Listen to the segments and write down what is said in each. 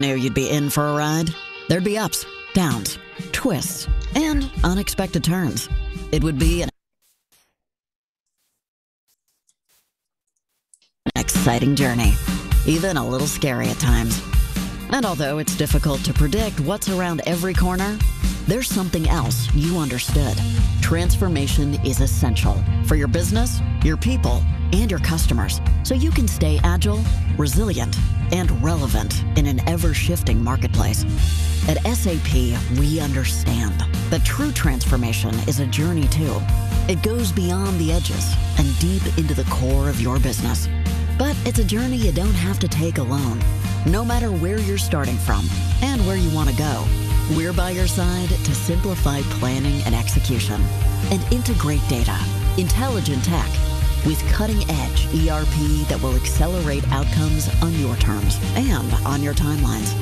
knew you'd be in for a ride. There'd be ups, downs, twists, and unexpected turns. It would be an exciting journey, even a little scary at times. And although it's difficult to predict what's around every corner, there's something else you understood. Transformation is essential for your business, your people, and your customers so you can stay agile, resilient, and relevant in an ever shifting marketplace. At SAP, we understand that true transformation is a journey too. It goes beyond the edges and deep into the core of your business but it's a journey you don't have to take alone. No matter where you're starting from and where you want to go, we're by your side to simplify planning and execution and integrate data, intelligent tech, with cutting edge ERP that will accelerate outcomes on your terms and on your timelines.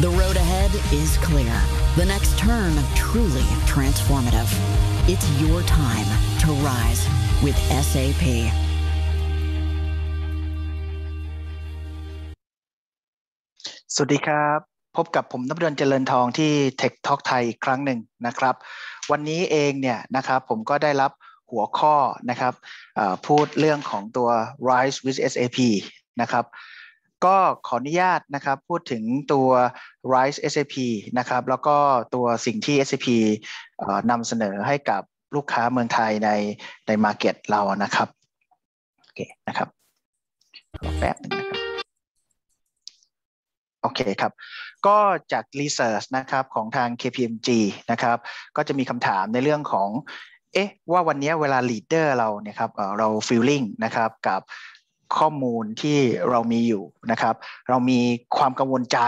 The road ahead is clear, the next turn truly transformative. It's your time to rise with SAP. สวัสดีครับพบกับผมนับเดือนเจริญทองที่ Tech Talk ไทยอีกครั้งหนึ่งนะครับ วันนี้เองเนี่ยนะครับผมก็ได้รับหัวข้อนะครับพูดเรื่องของตัว Rise with SAP นะครับก็ขออนุญาตนะครับพูดถึงตัว Rise SAP นะครับแล้วก็ตัวสิ่งที่ SAP นำเสนอให้กับลูกค้าเมืองไทยในในมาร์เก็ตเรานะครับโอเคนะครับแป๊บนึงนะครับโอเคครับ ก็จากรีเสิร์ชนะครับของทาง KPMG นะครับ ก็จะมีคำถามในเรื่องของ เอ๊ะ ว่าวันนี้เวลาลีดเดอร์เราเนี่ยครับเราฟิลลิ่งนะครับ กับข้อมูลที่เรามีอยู่นะครับ เรามีความกังวลใจ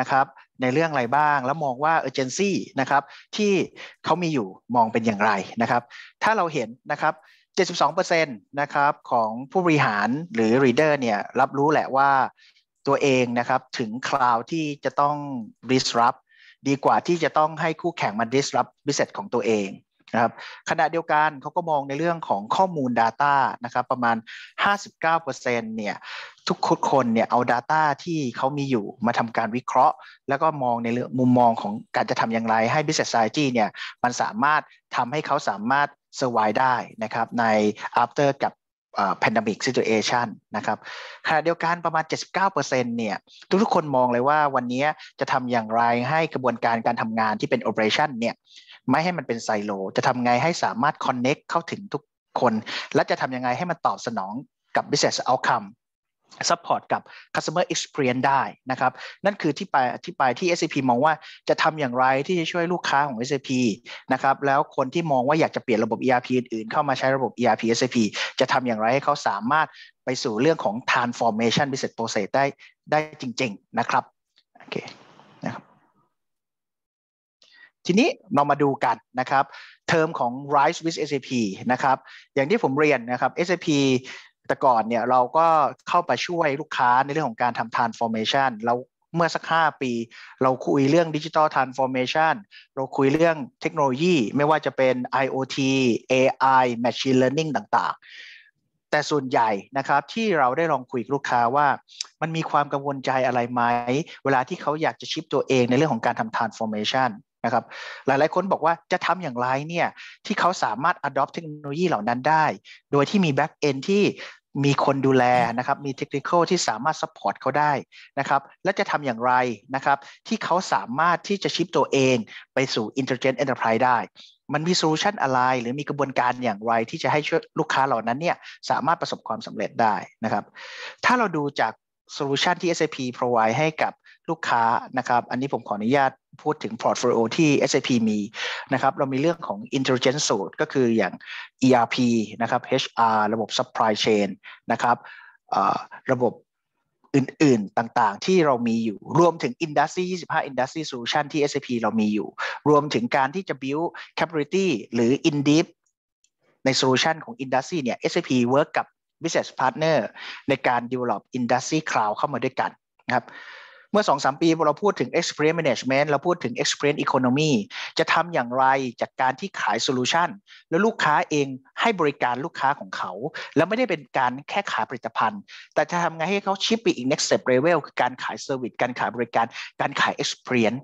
นะครับ ในเรื่องอะไรบ้าง แล้วมองว่าเอเจนซี่นะครับที่เขามีอยู่มองเป็นอย่างไรนะครับ ถ้าเราเห็นนะครับ 72%นะครับของผู้บริหารหรือีเดอร์เนี่ยรับรู้แหละว่าตัวเองนะครับถึงคลาวที่จะต้อง disrupt ดีกว่าที่จะต้องให้คู่แข่งมา disrupt business ของตัวเองนะครับขณะเดียวกันเขาก็มองในเรื่องของข้อมูล Data นะครับประมาณ 59%เนี่ยทุกคนเนี่ยเอา Data ที่เขามีอยู่มาทำการวิเคราะห์ แล้วก็มองในเรื่องมุมมองของการจะทำอย่างไรให้ Business Strategy เนี่ยมันสามารถทำให้เขาสามารถ survive ได้นะครับใน after กับพ a นด e ม i ิ situation นะครับขณะเดียวกันประมาณ 79%เนี่ยทุกทุกคนมองเลยว่าวันนี้จะทำอย่างไรให้กระบวนการการทำงานที่เป็นโอเปอเรชันเนี่ยไม่ให้มันเป็นไซโลจะทำไงให้สามารถคอนเน c t เข้าถึงทุกคน และจะทำยังไงให้มันตอบสนองกับ business outcome ซัพพอร์ตกับ customer experience ได้นะครับ นั่นคือที่ไปที่ไปที่ SAP มองว่าจะทำอย่างไรที่จะช่วยลูกค้าของ SAP นะครับ แล้วคนที่มองว่าอยากจะเปลี่ยนระบบ ERP อื่นๆเข้ามาใช้ระบบ ERP SAP จะทำอย่างไรให้เขาสามารถไปสู่เรื่องของ transformation business process ได้ได้จริง ๆ นะครับ โอเคนะครับ ทีนี้เรามาดูกันนะครับ เทอมของ Rise with SAP นะครับ อย่างที่ผมเรียนนะครับ SAP แต่ก่อนเนี่ยเราก็เข้าไปช่วยลูกค้าในเรื่องของการทำ transformation เราเมื่อสัก 5 ปีเราคุยเรื่องดิจิ t a l transformation เราคุยเรื่องเทคโนโลยีไม่ว่าจะเป็น IoT AI machine learning ต่างๆ แต่ส่วนใหญ่นะครับที่เราได้ลองคุยกับลูกค้าว่ามันมีความกังวลใจอะไรไหมเวลาที่เขาอยากจะชิปตัวเองในเรื่องของการทำ transformation นะครับหลายๆคนบอกว่าจะทำอย่างไรเนี่ยที่เขาสามารถ adopt เทคโนโลยีเหล่านั้นได้โดยที่มี back end ที่มีคนดูแลนะครับ มีเทคนิคที่สามารถซัพพอร์ตเขาได้นะครับ และจะทำอย่างไรนะครับ ที่เขาสามารถที่จะชิปตัวเองไปสู่ Intelligent Enterprise ได้ มันมีโซลูชันอะไรหรือมีกระบวนการอย่างไรที่จะให้ช่วยลูกค้าเหล่านั้นเนี่ยสามารถประสบความสำเร็จได้นะครับ ถ้าเราดูจากโซลูชันที่ SAP provide ให้กับลูกค้านะครับอันนี้ผมขออนุญาตพูดถึงพอร์ตโฟลิโอที่ SAP มีนะครับเรามีเรื่องของ Intelligence Suite ก็คืออย่าง ERP นะครับ HR ระบบ Supply Chain นะครับระบบอื่นๆต่างๆที่เรามีอยู่รวมถึง Industry 25 Industry Solution ที่ SAP เรามีอยู่ รวมถึงการที่จะ build capability หรือ in deep ใน solution ของ Industry เนี่ย SAP work กับ business partner ในการ develop Industry Cloud เข้ามาด้วยกันนะครับเมื่อสองสามปีเราพูดถึง experience management เราพูดถึง experience economy จะทำอย่างไรจากการที่ขายโซลูชันแล้วลูกค้าเองให้บริการลูกค้าของเขา แล้วไม่ได้เป็นการแค่ขายผลิตภัณฑ์ แต่จะทำไงให้เขาชิปไปอีก next step level คือการขาย service การขายบริการการขาย experience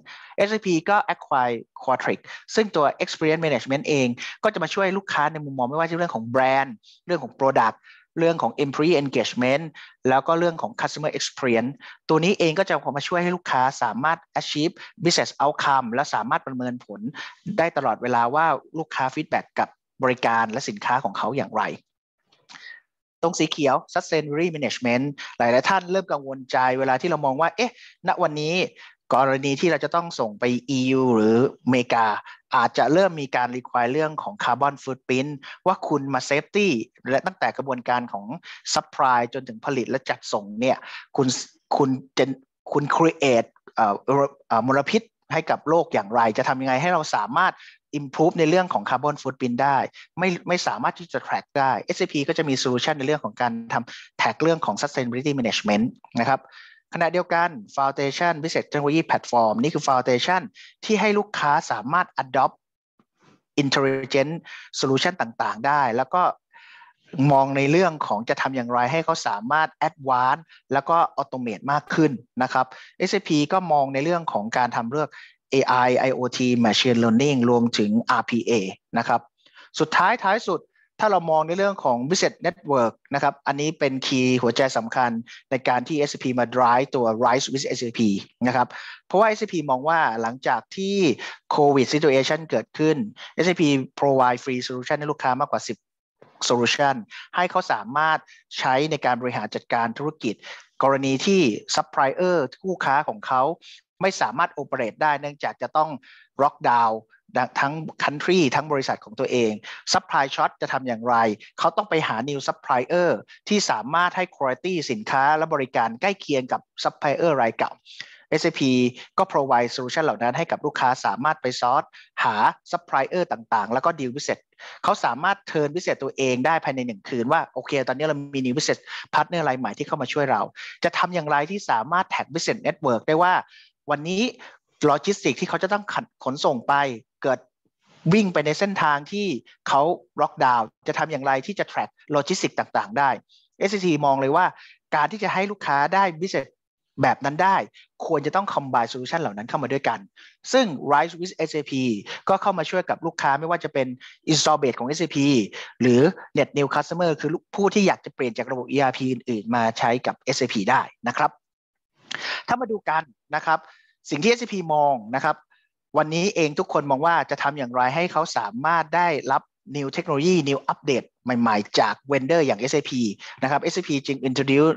SAP ก็ acquire Qualtrics ซึ่งตัว experience management เองก็จะมาช่วยลูกค้าในมุมมองไม่ว่าจะเรื่องของแบรนด์เรื่องของ product เรื่องของ employee engagement แล้วก็เรื่องของ customer experience ตัวนี้เองก็จะมาช่วยให้ลูกค้าสามารถ achieve business outcome และสามารถประเมินผล ได้ตลอดเวลาว่าลูกค้า feedback กับบริการและสินค้าของเขาอย่างไร ตรงสีเขียว sustainability management หลาย ๆท่านเริ่มกังวลใจ เวลาที่เรามองว่า เอ๊ะ ณ วันนี้กรณีที่เราจะต้องส่งไป EU หรืออเมริกาอาจจะเริ่มมีการรีควายเรื่องของคาร์บอนฟุตพิ้นว่าคุณมาเซฟตี้และตั้งแต่กระบวนการของซัพพลายจนถึงผลิตและจัดส่งเนี่ยคุณคุณจะคุณครีเอทมลพิษให้กับโลกอย่างไรจะทำยังไงให้เราสามารถ improve ในเรื่องของคาร์บอนฟุตพิ้นได้ไม่ไม่สามารถที่จะ track ได้ SAP ก็จะมีโซลูชันในเรื่องของการทำแท็กเรื่องของ sustainability management นะครับขณะเดียวกัน Foundation b ิเศษเทคโนโลยีแพลตฟอร์มนี่คือ Foundation ที่ให้ลูกค้าสามารถ adopt intelligent solution ต่างๆได้ แล้วก็มองในเรื่องของจะทำอย่างไรให้เขาสามารถ advance แล้วก็ automate มากขึ้นนะครับ SAP ก็มองในเรื่องของการทำเรื่อง AI IoT Machine Learning รวมถึง RPA นะครับสุดท้ายท้ายสุดถ้าเรามองในเรื่องของ Business Network นะครับ อันนี้เป็นคีย์หัวใจสำคัญในการที่ SAP มา drive ตัว Rise with SAP นะครับ เพราะว่า SAP มองว่าหลังจากที่โควิด situation เกิดขึ้น SAP provide free solution ให้ลูกค้ามากกว่า 10 solution ให้เขาสามารถใช้ในการบริหารจัดการธุรกิจ กรณีที่ supplier คู่ค้าของเขา ไม่สามารถ operate ได้เนื่องจากจะต้อง lock down ทั้ง country ทั้งบริษัทของตัวเอง supply shot จะทำอย่างไร เขาต้องไปหา new supplier ที่สามารถให้ quality สินค้าและบริการใกล้เคียงกับ supplier รายเก่า SAP ก็ provide solution เหล่านั้นให้กับลูกค้าสามารถไปซอสหา supplier ต่างๆ แล้วก็ deal ิเศ i เขาสามารถเทิร์นวิเศษตัวเองได้ภายในหนึ่งคืนว่าโอเค ตอนนี้เรามี new business ์ a r t อ e r รายใหม่ที่เข้ามาช่วยเรา จะทำอย่างไรที่สามารถแท็กวิเศษเ s ็ตเวิร์ได้ว่า วันนี้โลจิสติกที่เขาจะต้องขนส่งไปเกิดวิ่งไปในเส้นทางที่เขาล็อกดาวน์จะทำอย่างไรที่จะแทร็กโลจิสติกต่างๆ ได้ SCT มองเลยว่าการที่จะให้ลูกค้าได้บิสเ n e แบบนั้นได้ ควรจะต้องค o m b i n e ซลูชันเหล่านั้นเข้ามาด้วยกัน ซึ่ง Rise with SAP ก็เข้ามาช่วยกับลูกค้าไม่ว่าจะเป็น install base ของ SAP หรือ net new customer คือผู้ที่อยากจะเปลี่ยนจากระบบ ERP อื่นๆมาใช้กับ SAP ได้นะครับ ถ้ามาดูกันนะครับ สิ่งที่ SAP มองนะครับวันนี้เองทุกคนมองว่าจะทำอย่างไรให้เขาสามารถได้รับ new เทคโนโลยี new อัปเดตใหม่ๆ จากเวนเดอร์อย่าง SAP นะครับ SAP จึง introduce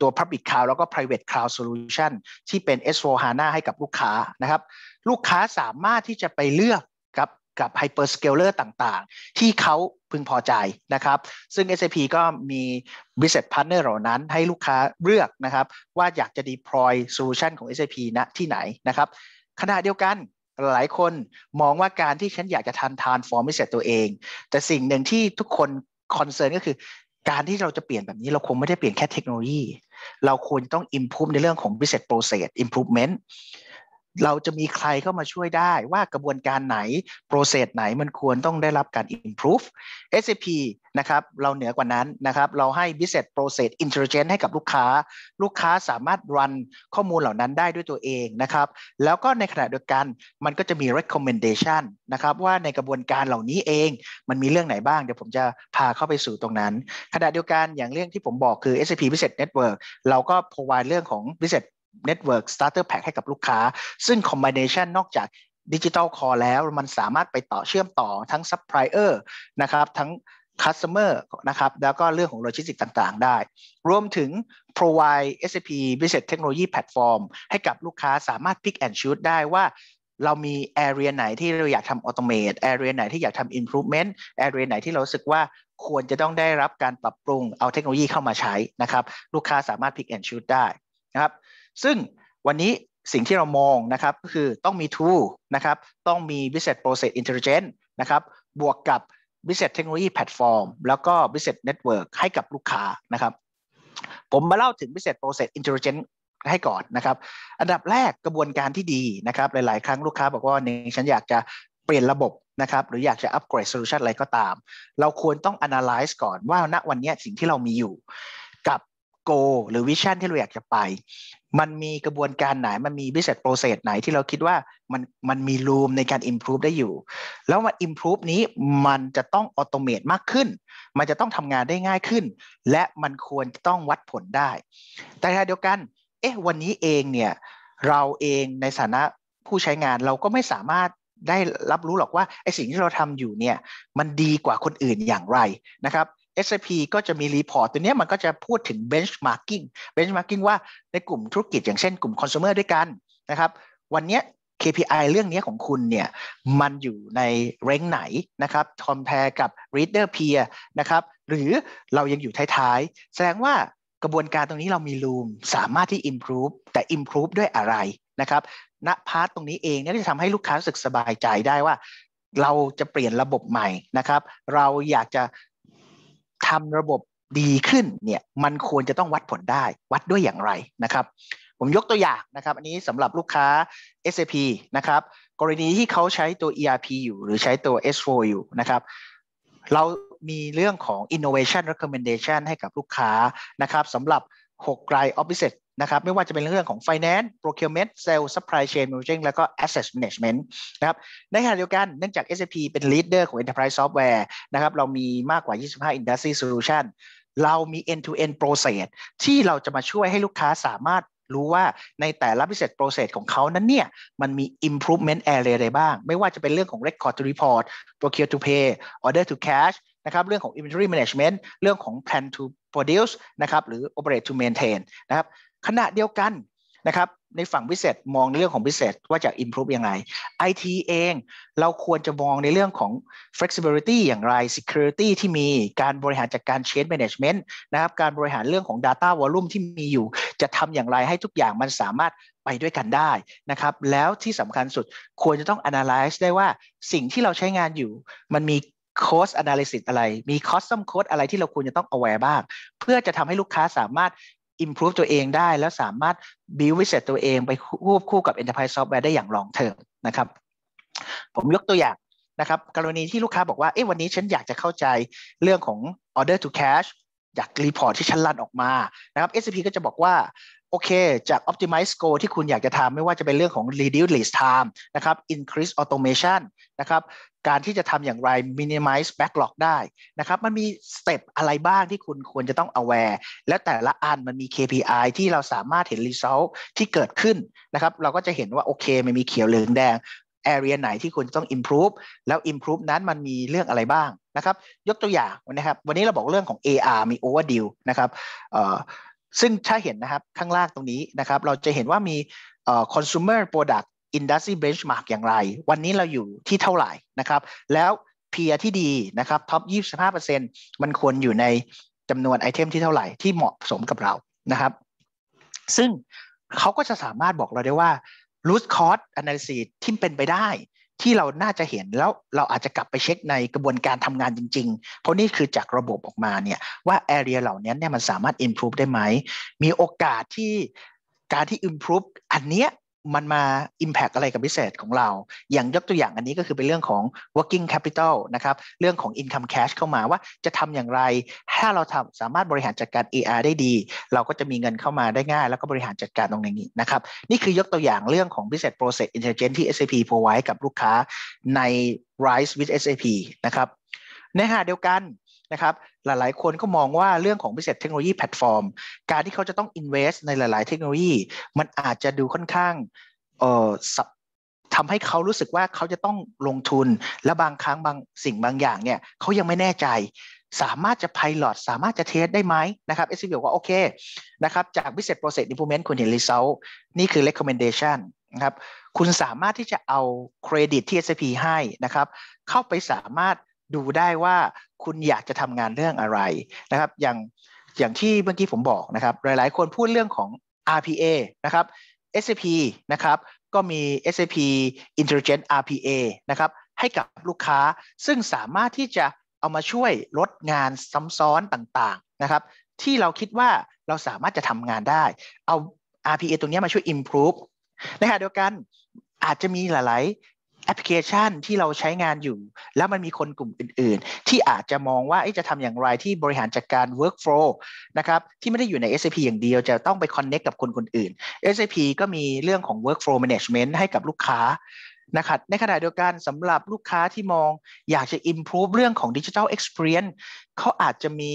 ตัว public cloud แล้วก็ private cloud solution ที่เป็น S4HANA ให้กับลูกค้านะครับลูกค้าสามารถที่จะไปเลือกกับกับ hyperscaler ต่างๆ ที่เขาพึงพอใจนะครับซึ่ง SAP ก็มี business partner เหล่านั้นให้ลูกค้าเลือกนะครับว่าอยากจะ deploy solution ของ SAP ณนะที่ไหนนะครับขณะเดียวกันหลายคนมองว่าการที่ฉันอยากจะทันทานฟอร์มให้เสร็จตัวเองแต่สิ่งหนึ่งที่ทุกคนคอนเซิร์นก็คือการที่เราจะเปลี่ยนแบบนี้เราคงไม่ได้เปลี่ยนแค่เทคโนโลยี เราควรต้อง improve ในเรื่องของ business process improvement เราจะมีใครเข้ามาช่วยได้ ว่ากระบวนการไหน โปรเซสไหนมันควรต้องได้รับการ improve SAP นะครับเราเหนือกว่านั้นนะครับเราให้ business process intelligence ให้กับลูกค้า ลูกค้าสามารถรันข้อมูลเหล่านั้นได้ด้วยตัวเองนะครับ แล้วก็ในขณะเดียวกันมันก็จะมี recommendation นะครับว่าในกระบวนการเหล่านี้เองมันมีเรื่องไหนบ้างเดี๋ยวผมจะพาเข้าไปสู่ตรงนั้น ขณะเดียวกันอย่างเรื่องที่ผมบอกคือ SAP Business Network เราก็ provide เรื่องของ business เเน็ตวิร์กสตาร์เตอร์แพ็ให้กับลูกค้า ซึ่งคอมบิเนชันนอกจากดิจิทัลคอแล้ว มันสามารถไปต่อเชื่อมต่อทั้งซัพพลายเออร์นะครับ ทั้งคัสเตอร์นะครับ แล้วก็เรื่องของโลจิสติกต่างๆได้ รวมถึง provide SAP Business Technology Platform ให้กับลูกค้าสามารถ pick and choose ได้ว่าเรามี area ไหนที่เราอยากทำ automate area ไหนที่อยากทำ improvement area ไหนที่เราสึกว่าควรจะต้องได้รับการปรับปรุงเอาเทคโนโลยีเข้ามาใช้นะครับ ลูกค้าสามารถ pick and choose ได้นะครับซึ่งวันนี้สิ่งที่เรามองนะครับก็คือต้องมี tool นะครับต้องมี business process intelligence นะครับบวกกับ business technology platform แล้วก็ business network ให้กับลูกค้านะครับ ผมมาเล่าถึง business process intelligence ให้ก่อนนะครับ อันดับแรกกระบวนการที่ดีนะครับ หลาย ๆ ครั้งลูกค้าบอกว่าหนึ่งฉันอยากจะเปลี่ยนระบบนะครับหรืออยากจะอัปเกรดโซลูชันอะไรก็ตาม เราควรต้อง analyze ก่อน ว่าณวันนี้สิ่งที่เรามีอยู่กับโกหรือวิชั่นที่เราอยากจะไปมันมีกระบวนการไหนมันมีวิสัย e s s p r o ไหนที่เราคิดว่ามันมันมีรูมในการ improve ได้อยู่ แล้วมัน improve นี้มันจะต้องออโตเมตมากขึ้นมันจะต้องทำงานได้ง่ายขึ้น และมันควรต้องวัดผลได้ แต่ขณเดียวกันเอ๊ะวันนี้เองเนี่ยเราเองในฐานะผู้ใช้งานเราก็ไม่สามารถได้รับรู้หรอกว่าไอสิ่งที่เราทำอยู่เนี่ยมันดีกว่าคนอื่นอย่างไรนะครับ SAP ก็จะมีรีพอร์ต ตัวนี้มันก็จะพูดถึง benchmarking benchmarking ว่าในกลุ่มธุรกิจอย่างเช่นกลุ่มคอน sumer ด้วยกันนะครับ วันนี้ KPI เรื่องนี้ของคุณเนี่ย มันอยู่ในเรงไหนนะครับคอมแพลกับ reader peer นะครับ หรือเรายังอยู่ท้ายๆ แสดงว่ากระบวนการตรงนี้เรามีรูม สามารถที่ improve แต่ improve ด้วยอะไรนะครับ ณ พาร์ตตรงนี้เองเนี่ยจะทำให้ลูกค้ารู้สึกสบายใจได้ว่าเราจะเปลี่ยนระบบใหม่นะครับ เราอยากจะทำระบบดีขึ้นเนี่ย มันควรจะต้องวัดผลได้วัดด้วยอย่างไรนะครับ ผมยกตัวอย่างนะครับ อันนี้สำหรับลูกค้า SAP นะครับ กรณีที่เขาใช้ตัว ERP อยู่หรือใช้ตัว S4 อยู่นะครับ เรามีเรื่องของ innovation recommendation ให้กับลูกค้านะครับสำหรับ6ลออ Office นะครับ ไม่ว่าจะเป็นเรื่องของ finance procurement sales supply chain management แล้วก็ asset management นะครับ ในขณะเดียวกันเนื่องจาก SAP เป็น leader ของ enterprise software นะครับ เรามีมากกว่า 25 industry solution เรามี end to end process ที่เราจะมาช่วยให้ลูกค้าสามารถรู้ว่าในแต่ละ business process ของเขานั้นเนี่ยมันมี improvement area อะไรบ้างไม่ว่าจะเป็นเรื่องของ record to report procure to pay order to cash นะครับเรื่องของ inventory management เรื่องของ plan to produce นะครับหรือ operate to maintain นะครับขณะเดียวกันนะครับ ในฝั่งพิเศษ มองในเรื่องของพิเศษ ว่าจะ improve อย่างไร IT เอง เราควรจะมองในเรื่องของ flexibility อย่างไร security ที่มีการบริหารจัดกการ change management นะครับ การบริหารเรื่องของ data volume ที่มีอยู่จะทำอย่างไรให้ทุกอย่างมันสามารถไปด้วยกันได้นะครับ แล้วที่สำคัญสุดควรจะต้อง analyze ได้ว่าสิ่งที่เราใช้งานอยู่ มันมี cost analysis อะไร มี custom code อะไรที่เราควรจะต้อง aware บ้างเพื่อจะทำให้ลูกค้าสามารถ improve ตัวเองได้แล้วสามารถ build วิเศษ ตัวเองไปควบคู่กับ enterprise software ได้ อย่างลองเทิ r นะครับ ผม ยก ตัวอย่างนะครับกรณีที่ลูกค้าบอกว่าเอ๊ะวันนี้ฉันอยากจะเข้าใจเรื่องของ order to cash จากรีพอร์ตที่ชั้นลันออกมา นะครับ S&P ก็จะบอกว่า โอเค จาก optimize g o r e ที่คุณอยากจะทำไม่ว่าจะเป็นเรื่องของ reduce lead time นะครับ increase automation นะครับ การที่จะทำอย่างไร minimize backlog ได้นะครับ มันมีสเต็ปอะไรบ้างที่คุณควรจะต้อง aware และแต่ละอันมันมี KPI ที่เราสามารถเห็น result ที่เกิดขึ้นนะครับ เราก็จะเห็นว่า โอเคมันมีเขียวเหลืองแดงอเรียไหนที่คุณต้อง improve แล้ว improve นั้นมันมีเรื่องอะไรบ้างนะครับ ยกตัวอย่างนะครับวันนี้เราบอกเรื่องของ AR มี overdeal นะครับซึ่งถ้าเห็นนะครับ ข้างล่างตรงนี้นะครับ เราจะเห็นว่ามี consumer product industry benchmark อย่างไร วันนี้เราอยู่ที่เท่าไหร่นะครับ แล้วเพียที่ดีนะครับท็อป25%มันควรอยู่ในจำนวนไอเทมที่เท่าไหร่ที่เหมาะสมกับเรานะครับ ซึ่งเขาก็จะสามารถบอกเราได้ว่าลูสคอสแอนาลิซีที่เป็นไปได้ ที่เราน่าจะเห็นแล้วเราอาจจะกลับไปเช็คในกระบวนการทำงานจริง ๆ เพราะนี่คือจากระบบออกมาเนี่ยว่าแอเรียเหล่านี้เนี่ยมันสามารถ improve ได้ไหมมีโอกาสที่การที่ improve อันเนี้ยมันมา Impact อะไรกับ business ของเรา อย่างยกตัวอย่างอันนี้ก็คือเป็นเรื่องของ working capital นะครับ เรื่องของ income cash เข้ามาว่าจะทำอย่างไร ถ้าเราทำสามารถบริหารจัดการ AR ได้ดี เราก็จะมีเงินเข้ามาได้ง่าย แล้วก็บริหารจัดการตรงนี้นะครับ นี่คือยกตัวอย่างเรื่องของ business process intelligence ที่ SAP provide กับลูกค้าใน Rise with SAP นะครับในขณะเดียวกันนะครับหลายๆคนก็มองว่าเรื่องของบริษัทเทคโนโลยีแพลตฟอร์ม การที่เขาจะต้อง invest ในหลาย ๆ เทคโนโลยี มันอาจจะดูค่อนข้างเอ่อทำให้เขารู้สึกว่าเขาจะต้องลงทุน และบางครั้งบางสิ่งบางอย่างเนี่ยเขายังไม่แน่ใจ สามารถจะไพลอตสามารถจะเทสได้ไหมนะครับเอสซีบอกว่า โอเคนะครับจากวิเศษโปรเซสอิ s s ูเมนต์คุณเห็นรีเซลนี่คือ recommendation นะครับคุณสามารถที่จะเอาเครดิตที่ s อ p ให้นะครับเข้าไปสามารถดูได้ว่าคุณอยากจะทำงานเรื่องอะไรนะครับ อย่างอย่างที่เมื่อกี้ผมบอกนะครับหลายๆ คนพูดเรื่องของ RPA นะครับ SAP นะครับก็มี SAP Intelligent RPA นะครับให้กับลูกค้าซึ่งสามารถที่จะเอามาช่วยลดงานซ้ำซ้อนต่างๆนะครับ ที่เราคิดว่าเราสามารถจะทำงานได้ เอา RPA ตรงนี้มาช่วย improve นะณะเดียวกันอาจจะมีหลายแอปพลิเคชันที่เราใช้งานอยู่แล้วมันมีคนกลุ่มอื่น ๆ ที่อาจจะมองว่าจะทำอย่างไรที่บริหารจัดกการ workflow นะครับ ที่ไม่ได้อยู่ใน SAP อย่างเดียวจะต้องไป connect กับคนคนอื่น SAP ก็มีเรื่องของ workflow management ให้กับลูกค้านะครับในขณะเดียวกันสำหรับลูกค้าที่มองอยากจะ improve เรื่องของ digital experience เขาอาจจะมี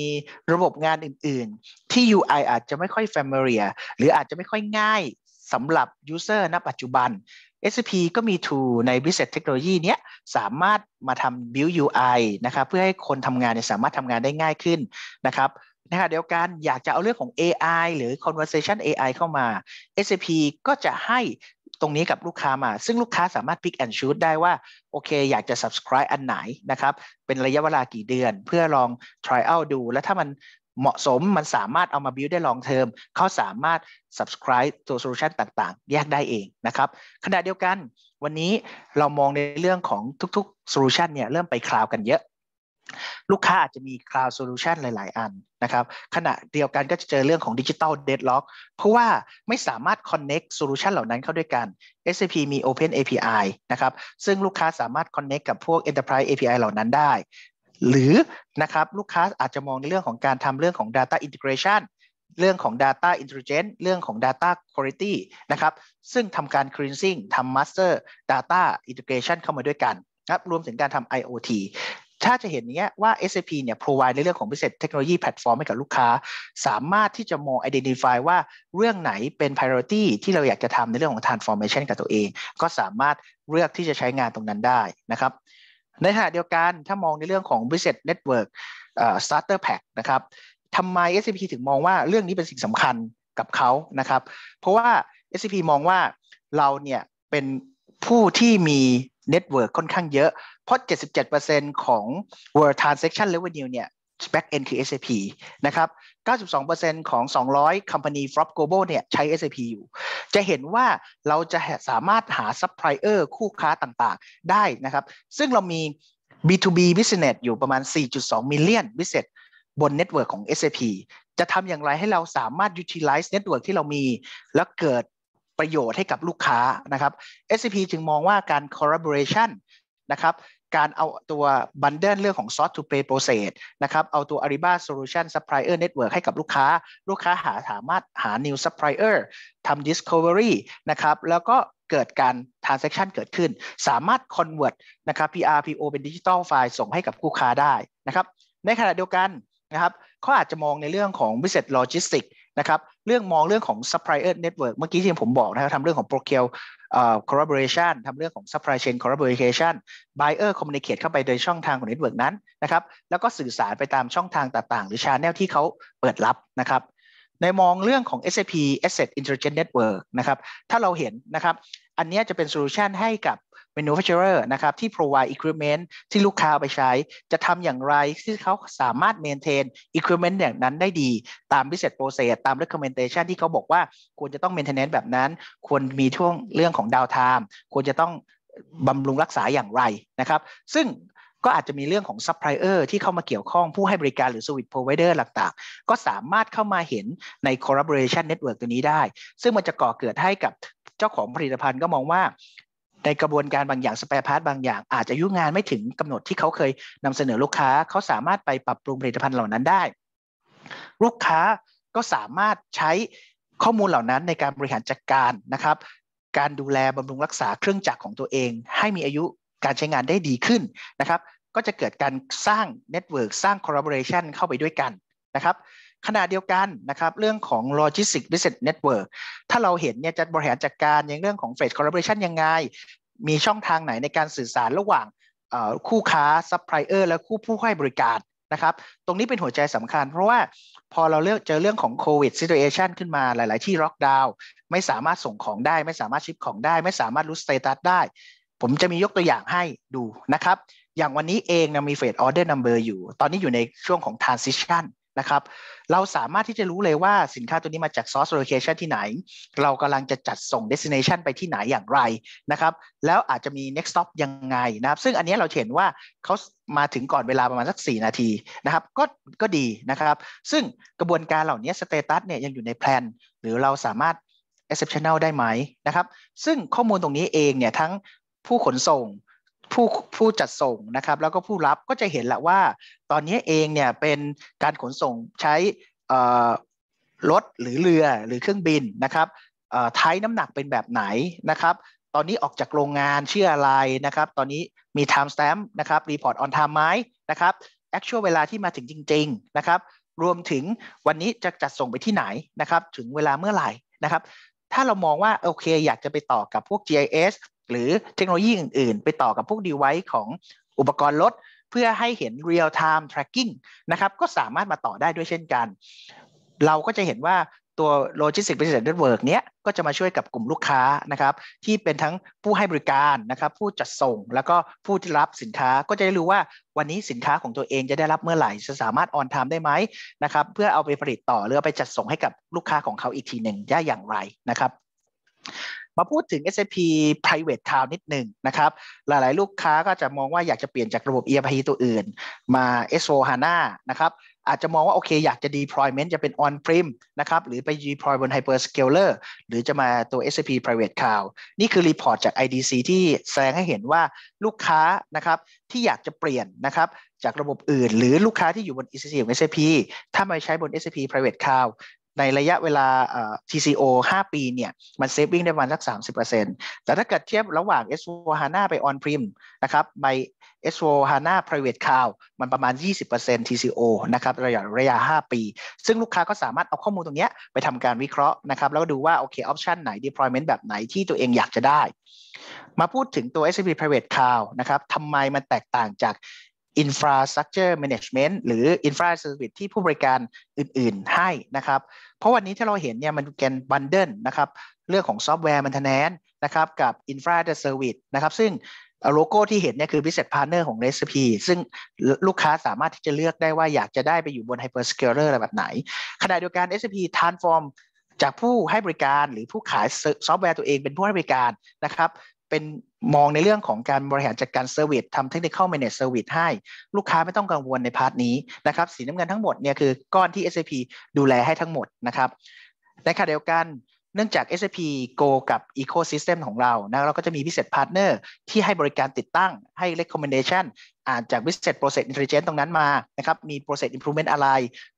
ระบบงานอื่น ๆ ที่ UI อาจจะไม่ค่อย familiar หรืออาจจะไม่ค่อยง่ายสำหรับยูเซอร์ณปัจจุบัน SCP ก็มี tool ใน Business Technology เนี้ยสามารถมาทำ build UI นะครับเพื่อให้คนทำงานเนี่ยสามารถทำงานได้ง่ายขึ้นนะครับนะคะเดียวกันอยากจะเอาเรื่องของ AI หรือ conversation AI เข้ามา SAP ก็จะให้ตรงนี้กับลูกค้ามาซึ่งลูกค้าสามารถ pick and choose ได้ว่า โอเคอยากจะ subscribe อันไหนนะครับเป็นระยะเวลากี่เดือนเพื่อลอง trial ดูแล้วถ้ามันเหมาะสมมันสามารถเอามา build ได้ long term เขาสามารถ subscribe ตัว solution ต่างๆ แยกได้เองนะครับขณะเดียวกันวันนี้เรามองในเรื่องของทุก ๆ solution เนี่ยเริ่มไปคลาวกันเยอะ ลูกค้าอาจจะมี cloud solution หลายๆ อันนะครับ ขณะเดียวกันก็จะเจอเรื่องของ digital deadlock เพราะว่าไม่สามารถ connect solution เหล่านั้นเข้าด้วยกัน SAP มี Open API นะครับ ซึ่งลูกค้าสามารถ connect กับพวก enterprise API เหล่านั้นได้หรือนะครับ ลูกค้าอาจจะมองในเรื่องของการทำเรื่องของ data integration เรื่องของ data intelligence เรื่องของ data quality นะครับ ซึ่งทำการ cleansing ทำ master data integration เข้ามาด้วยกันครับรวมถึงการทำ IoT ถ้าจะเห็นเนี้ยว่า SAP เนี่ย provide ในเรื่องของ business technology platform ให้กับลูกค้า สามารถที่จะมอง identify ว่าเรื่องไหนเป็น priority ที่เราอยากจะทำในเรื่องของ transformation กับตัวเอง ก็สามารถเลือกที่จะใช้งานตรงนั้นได้นะครับในขณะเดียวกันถ้ามองในเรื่องของ Business Network Starter Pack นะครับทำไม SCP ถึงมองว่าเรื่องนี้เป็นสิ่งสำคัญกับเขานะครับ เพราะว่า SCP มองว่าเราเนี่ยเป็นผู้ที่มีเน็ตเวิร์กค่อนข้างเยอะเพราะ 77%ของ World Transaction Revenue เนี่ย Back End คือ s c p นะครับ92%ของ 200 Company f r o p Global เนี่ย ใช้ SAP อยู่ จะเห็นว่าเราจะสามารถหาซัพพลายเออร์ คู่ค้าต่างๆ ได้นะครับ ซึ่งเรามี B2B business อยู่ประมาณ 4.2 million business บนเน็ตเวิร์กของ SAP จะทำอย่างไรให้เราสามารถ utilize เน็ตเวิร์กที่เรามี แล้วเกิดประโยชน์ให้กับลูกค้านะครับ SAP จึงมองว่าการ collaboration นะครับการเอาตัวบันเดิลเรื่องของ s o ฟ r ์ e to pay process นะครับ เอาตัว Ariba Solution Supplier Network ให้กับลูกค้า ลูกค้าหาสามารถหา new supplier ทำ discovery นะครับ แล้วก็เกิดการ transaction เกิดขึ้น สามารถ convert นะครับ PRPO เป็น digital file ส่งให้กับลูกค้าได้นะครับ ในขณะเดียวกันนะครับ เขาอาจจะมองในเรื่องของ business logistics นะครับ เรื่องมองเรื่องของ supplier network เมื่อกี้ที่ผมบอกนะครับ ทำเรื่องของ procure collaboration ทำเรื่องของ supply chain collaboration buyer communicate เข้าไปโดยช่องทางของ network นั้นนะครับ แล้วก็สื่อสารไปตามช่องทางต่างๆ หรือ channel ที่เขาเปิดรับนะครับ ในมองเรื่องของ SAP Asset Intelligence Network นะครับ ถ้าเราเห็นนะครับ อันนี้จะเป็นโซลูชันให้กับ manufacturer นะครับที่ provide equipment ที่ลูกค้าไปใช้จะทำอย่างไรที่เขาสามารถ maintain equipment อย่างนั้นได้ดีตาม business process ตาม recommendation ที่เขาบอกว่า ควรจะต้อง maintenance แบบนั้น ควรมีช่วงเรื่องของ downtime ควรจะต้องบำรุงรักษาอย่างไรนะครับ ซึ่งก็อาจจะมีเรื่องของซัพพลายเออร์ที่เข้ามาเกี่ยวข้องผู้ให้บริการหรือสวิตโพรไเวเดอร์ต่างๆก็สามารถเข้ามาเห็นใน collaboration network ตัวนี้ได้ ซึ่งมันจะก่อเกิดให้กับเจ้าของผลิตภัณฑ์ก็มองว่าในกระบวนการบางอย่างสเปร์พาร์ทบางอย่างอาจจะยุ่งงานไม่ถึงกำหนดที่เขาเคยนำเสนอลูกค้าเขาสามารถไปปรับปรุงผลิตภัณฑ์เหล่านั้นได้ ลูกค้าก็สามารถใช้ข้อมูลเหล่านั้นในการบริหารจัดการนะครับ การดูแลบำรุงรักษาเครื่องจักรของตัวเอง ให้มีอายุการใช้งานได้ดีขึ้นนะครับ ก็จะเกิดการสร้างเน็ตเวิร์กสร้างคอร์รัปเชันเข้าไปด้วยกันนะครับขณะเดียวกันนะครับเรื่องของ Logistic Business Network ถ้าเราเห็นเนี่ยจะบริหารจัดการในเรื่องของ f ฟ e คอ h t Collaboration ยังไงมีช่องทางไหนในการสื่อสารระหว่างคู่ค้าซัพพลายเออร์และคู่ผู้ให้บริการนะครับตรงนี้เป็นหัวใจสำคัญเพราะว่าพอเราเลือกเจอเรื่องของโควิดซิทูเอชันขึ้นมาหลาย ๆ ที่ล็อกดาวน์ไม่สามารถส่งของได้ ไม่สามารถชิปของได้ ไม่สามารถรู้สเตตัสได้ ผมจะมียกตัวอย่างให้ดูนะครับอย่างวันนี้เองนะมีเฟดออเดอร์นัมเบอร์อยู่ตอนนี้อยู่ในช่วงของทรานซิชันนะครับ เราสามารถที่จะรู้เลยว่าสินค้าตัวนี้มาจาก source location ที่ไหน เรากำลังจะจัดส่ง destination ไปที่ไหนอย่างไรนะครับ แล้วอาจจะมี next stop ยังไงนะครับ ซึ่งอันนี้เราเห็นว่าเขามาถึงก่อนเวลาประมาณสัก4นาทีนะครับ ก็ก็ดีนะครับ ซึ่งกระบวนการเหล่านี้ status เนี่ยยังอยู่ในแพลน หรือเราสามารถ exceptional ได้ไหมนะครับ ซึ่งข้อมูลตรงนี้เองเนี่ยทั้งผู้ขนส่งผู้ผู้จัดส่งนะครับแล้วก็ผู้รับก็จะเห็นแหละว่าตอนนี้เองเนี่ยเป็นการขนส่งใช้รถหรือเรือหรือเครื่องบินนะครับไทยน้ำหนักเป็นแบบไหนนะครับ ตอนนี้ออกจากโรงงานชื่ออะไรนะครับ ตอนนี้มี time stamp นะครับ report on time ไหมนะครับ actual เวลาที่มาถึงจริงๆนะครับรวมถึงวันนี้จะจัดส่งไปที่ไหนนะครับถึงเวลาเมื่อไหร่นะครับ ถ้าเรามองว่าโอเค อยากจะไปต่อกับพวก GIS หรือเทคโนโลยีอื่นๆ ไปต่อกับพวกดีไวซ์ของอุปกรณ์รถ เพื่อให้เห็น real time tracking นะครับ ก็สามารถมาต่อได้ด้วยเช่นกัน เราก็จะเห็นว่าตัว logistic business network เนี้ยก็จะมาช่วยกับกลุ่มลูกค้านะครับ ที่เป็นทั้งผู้ให้บริการนะครับ ผู้จัดส่งแล้วก็ผู้ที่รับสินค้าก็จะได้รู้ว่าวันนี้สินค้าของตัวเองจะได้รับเมื่อไหร่จะสามารถออนไทม์ได้ไหมนะครับเพื่อเอาไปผลิตต่อหรือไปจัดส่งให้กับลูกค้าของเขาอีกทีหนึ่งได้อย่างไรนะครับมาพูดถึง SAP Private Cloud นิดหนึ่งนะครับ หลาย ๆ ลูกค้าก็จะมองว่าอยากจะเปลี่ยนจากระบบ ERP ตัวอื่น มา S/4HANA นะครับ อาจจะมองว่าโอเคอยากจะ deployment จะเป็น on prem นะครับ หรือไป deploy บน hyperscaler หรือจะมาตัว SAP private cloud นี่คือรีพอร์ตจาก IDC ที่แสดงให้เห็นว่าลูกค้านะครับที่อยากจะเปลี่ยนนะครับจากระบบอื่น หรือลูกค้าที่อยู่บน ECC ของ SAP ถ้ามาใช้บน SAP private cloud ในระยะเวลา TCO 5 ปีเนี่ย มันเซฟวิ่งได้ประมาณสัก 30%แต่ถ้าเกิดเทียบระหว่าง S4HANA ไป On-Prem นะครับไป S4HANA Private Cloud มันประมาณ 20% TCO นะครับ ระยะระยะ 5 ปี ซึ่งลูกค้าก็สามารถเอาข้อมูลตรงนี้ไปทำการวิเคราะห์นะครับ แล้วก็ดูว่าโอเคออปชันไหน deployment แบบไหนที่ตัวเองอยากจะได้ มาพูดถึงตัว SAP Private Cloud นะครับทำไมมันแตกต่างจาก Infrastructure Management หรือ Infra Service ที่ผู้บริการอื่น ๆ ให้นะครับ เพราะวันนี้ที่เราเห็นเนี่ยมันเป็นบันเดิลนะครับ เรื่องของซอฟต์แวร์มันทแนนนะครับ กับ Infra the Service นะครับซึ่งโลโก้ที่เห็นเนี่ยคือ Business Partner ของ s i p ซึ่งลูกค้าสามารถที่จะเลือกได้ว่าอยากจะได้ไปอยู่บน Hyperscaler อะไรแบบไหนขณะเดียวกัน SAP Transform จากผู้ให้บริการ หรือผู้ขายซอฟต์แวร์ตัวเอง เป็นผู้ให้บริการนะครับเป็นมองในเรื่องของการบริหารจัดการเซอร์วิสทำเทคนิคเข้าแมネนจเซอร์วิสให้ลูกค้าไม่ต้องกังวลในพาร์ทนี้นะครับ สีน้ำเงินทั้งหมดเนี่ยคือก้อนที่ SAP ดูแลให้ทั้งหมดนะครับ ในขณะเดียวกันเนื่องจาก SAP Go กับ Ecosystem ของเรานะเราก็จะมีพิเศษพาร์ทเนอร์ที่ให้บริการติดตั้ง ให้ Recommendation อ่านจากวิเศษ e s s Process Intelligence ตรงนั้นมานะครับ มี Process Improvement อะไร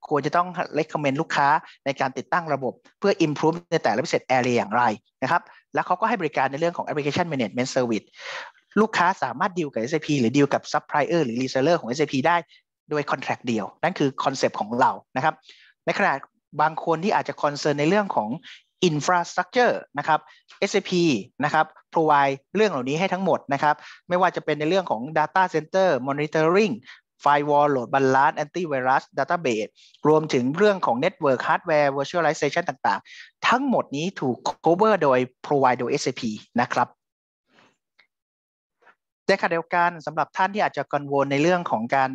ควรจะต้อง Recommend ลูกค้าในการติดตั้งระบบเพื่อ Improve ในแต่ละ b ิเศษ e s s Area อย่างไรนะครับแล้วเขาก็ให้บริการในเรื่องของ application management service ลูกค้าสามารถดีลกับ SAP หรือดีลกับซัพพลายเออร์หรือรีเซลเลอร์ของ SAP ได้โดยคอนแทคเดียว นั่นคือคอนเซปต์ของเรา นะครับในขณะบางคนที่อาจจะคอนเซิร์นในเรื่องของอินฟราสตรักเจอร์นะครับ SAP นะครับ provide เรื่องเหล่านี้ให้ทั้งหมดนะครับ ไม่ว่าจะเป็นในเรื่องของ data center monitoring ไฟวอลโหลดบัลลัสแอนตี้ไวรัสดัตต้าเบสรวมถึงเรื่องของเน็ตเวิร์กฮาร์ดแวร์วอร์ชวลไลเซชันต่างๆ ทั้งหมดนี้ถูกคเวอร์โดย provide โดย SAP นะครับในขณะเดียวกันสำหรับท่านที่อาจจะกังวลในเรื่องของการ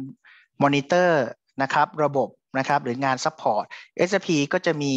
มอนิเตอร์นะครับระบบนะครับหรืองานซัพพอร์ต SAP ก็จะมี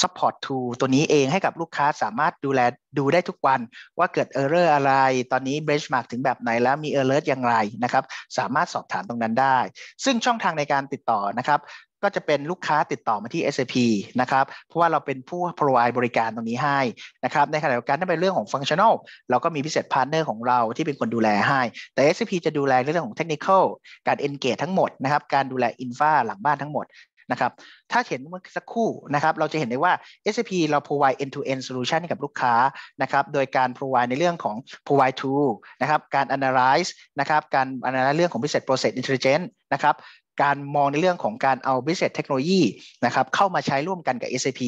ซัพพอร์ตทูตัวนี้เองให้กับลูกค้าสามารถดูแลดูได้ทุกวัน ว่าเกิดเออร์เรอร์อะไรตอนนี้เบร c มาร์กถึงแบบไหนแล้วมีเออร์เ์อย่างไรนะครับ สามารถสอบถามตรงนั้นได้ ซึ่งช่องทางในการติดต่อนะครับก็จะเป็นลูกค้าติดต่อมาที่ SAP นะครับ เพราะว่าเราเป็นผู้ provide บริการตรงนี้ให้นะครับ ในขณะเดียวกันถ้าเป็นเรื่องของ functional เราก็มีพิเศษพาร์ทเนอร์ของเราที่เป็นคนดูแลให้ แต่ SAP จะดูแลเรื่องของ technical การ engage ทั้งหมดนะครับ การดูแล infra หลังบ้านทั้งหมดนะครับ ถ้าเห็นเมื่อสักครู่นะครับ เราจะเห็นได้ว่า SAP เรา provide end to end solution ให้กับลูกค้านะครับ โดยการ provide ในเรื่องของ provide tool นะครับการ analyze นะครับการ analyze เรื่องของ business process intelligence นะครับการมองในเรื่องของการเอา business technology นะครับเข้ามาใช้ร่วมกันกับ SAP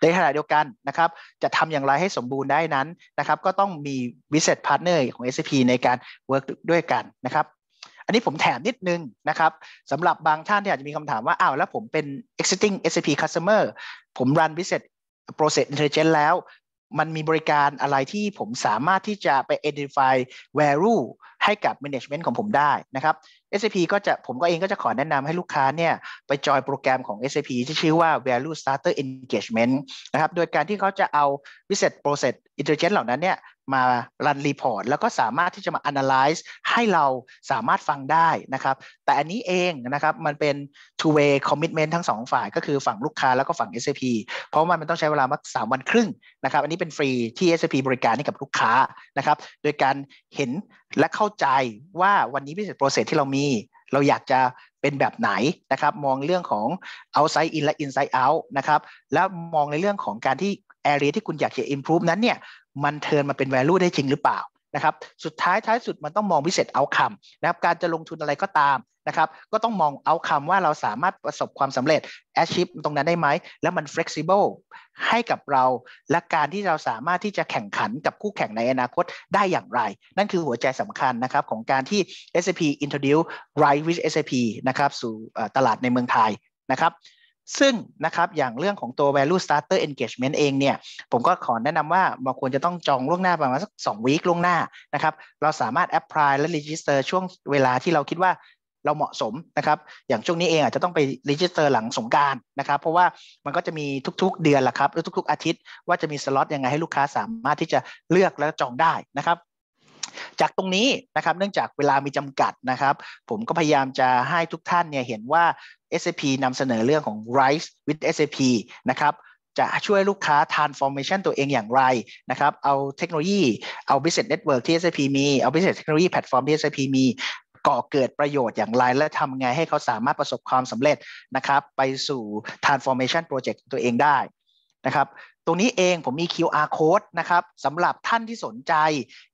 ในขณะเดียวกันนะครับ จะทำอย่างไรให้สมบูรณ์ได้นั้นนะครับ ก็ต้องมี business partner ของ SAP ในการ work ด้วยกันนะครับ อันนี้ผมแถมนิดนึงนะครับสำหรับบางท่านที่อาจจะมีคำถามว่าอ้าวแล้วผมเป็น existing SAP customer ผม run business process intelligence แล้วมันมีบริการอะไรที่ผมสามารถที่จะไป identify value ให้กับ management ของผมได้นะครับ SAP ก็จะผมก็เองก็จะขอแนะนำให้ลูกค้าเนี่ย ไปจอยโปรแกรมของ SAP ที่ชื่อว่า Value Starter Engagement นะครับ โดยการที่เขาจะเอา Business Process Intelligence เหล่านั้นเนี่ย มา run report แล้วก็สามารถที่จะมา analyze ให้เราสามารถฟังได้นะครับ แต่อันนี้เองนะครับ มันเป็น two way commitment ทั้งสองฝ่ายก็คือฝั่งลูกค้าแล้วก็ฝั่ง SAP เพราะมันต้องใช้เวลามากสามวันครึ่งนะครับอันนี้เป็นฟรีที่ SAP บริการให้กับลูกค้านะครับโดยการเห็นและเข้าใจว่าวันนี้ business process ที่เรามี เราอยากจะเป็นแบบไหนนะครับ มองเรื่องของ outside in และ inside out นะครับ แล้วมองในเรื่องของการที่ area ที่คุณอยากจะ improve นั้นเนี่ย มันเทินมาเป็น value ได้จริงหรือเปล่านะครับ สุดท้ายท้ายสุดมันต้องมองพิเศษ outcome นะครับ การจะลงทุนอะไรก็ตามนะครับ ก็ต้องมองเอาคำว่าเราสามารถประสบความสำเร็จ achieve ตรงนั้นได้ไหม แล้วมัน flexible ให้กับเรา และการที่เราสามารถที่จะแข่งขันกับคู่แข่งในอนาคตได้อย่างไร นั่นคือหัวใจสำคัญนะครับ ของการที่ SAP introduce r i g h t with SAP นะครับ สู่ตลาดในเมืองไทยนะครับ ซึ่งนะครับ อย่างเรื่องของตัว value starter engagement เองเนี่ย ผมก็ขอแนะนำว่าเราควรจะต้องจองล่วงหน้าประมาณสัก2วีคล่วงหน้านะครับ เราสามารถ apply และ register ช่วงเวลาที่เราคิดว่าเราเหมาะสมนะครับ อย่างช่วงนี้เองอาจจะต้องไป รีจิสเตอร์หลังสงการนะครับ เพราะว่ามันก็จะมีทุกๆ เดือนละครับ หรือทุก ๆ อาทิตย์ว่าจะมีสล็อตยังไงให้ลูกค้าสามารถที่จะเลือกและจองได้นะครับ จากตรงนี้นะครับ เนื่องจากเวลามีจำกัดนะครับ ผมก็พยายามจะให้ทุกท่านเนี่ยเห็นว่า SAP นำเสนอเรื่องของ Rise with SAP นะครับ จะช่วยลูกค้า transformation ตัวเองอย่างไรนะครับ เอาเทคโนโลยี เอา business network ที่ SAP มี เอา business technology platform ที่ SAP มีก่อเกิดประโยชน์อย่างไรและทำไงให้เขาสามารถประสบความสำเร็จนะครับไปสู่ transformation project ตัวเองได้นะครับตรงนี้เองผมมี QR code นะครับสำหรับท่านที่สนใจ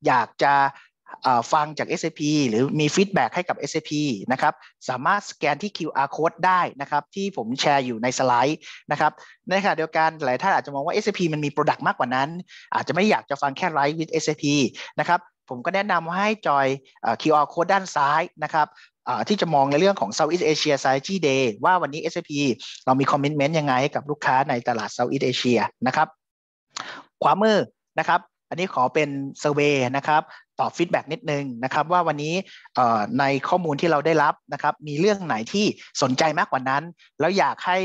อยากจะฟังจาก SAP หรือมีฟีดแบ็ให้กับ SAP นะครับสามารถสแกนที่ QR code ได้นะครับที่ผมแชร์อยู่ในสไลด์นะครับในขณะเดียวกันหลายท่านอาจจะมองว่า SAP มันมีโปรดักต์มากกว่านั้น อาจจะไม่อยากจะฟังแค่ไลฟ์ with SAP นะครับผมก็แนะนำว่าให้จอย QR code ด้านซ้ายนะครับที่จะมองในเรื่องของ Southeast Asia Strategy Day ว่าวันนี้ SAP เรามีคอมมิชเมนต์ยังไงให้กับลูกค้าในตลาด Southeast Asia นะครับขวามือนะครับ อันนี้ขอเป็นเซอร์เวยนะครับตอบฟีดแบ็กนิดนึงนะครับว่าวันนี้ในข้อมูลที่เราได้รับนะครับ มีเรื่องไหนที่สนใจมากกว่านั้น แล้วอยากให้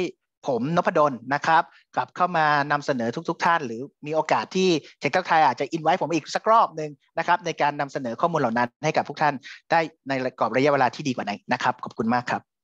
ผมนพดลนะครับ กลับเข้ามานำเสนอทุกๆทท่าน หรือมีโอกาสที่เทคไทยอาจจะอินไว้ผมอีกสักรอบหนึ่งนะครับ ในการนำเสนอข้อมูลเหล่านั้น ให้กับทุกท่าน ได้ในกรอบระยะเวลาที่ดีกว่านี้นะครับ ขอบคุณมากครับ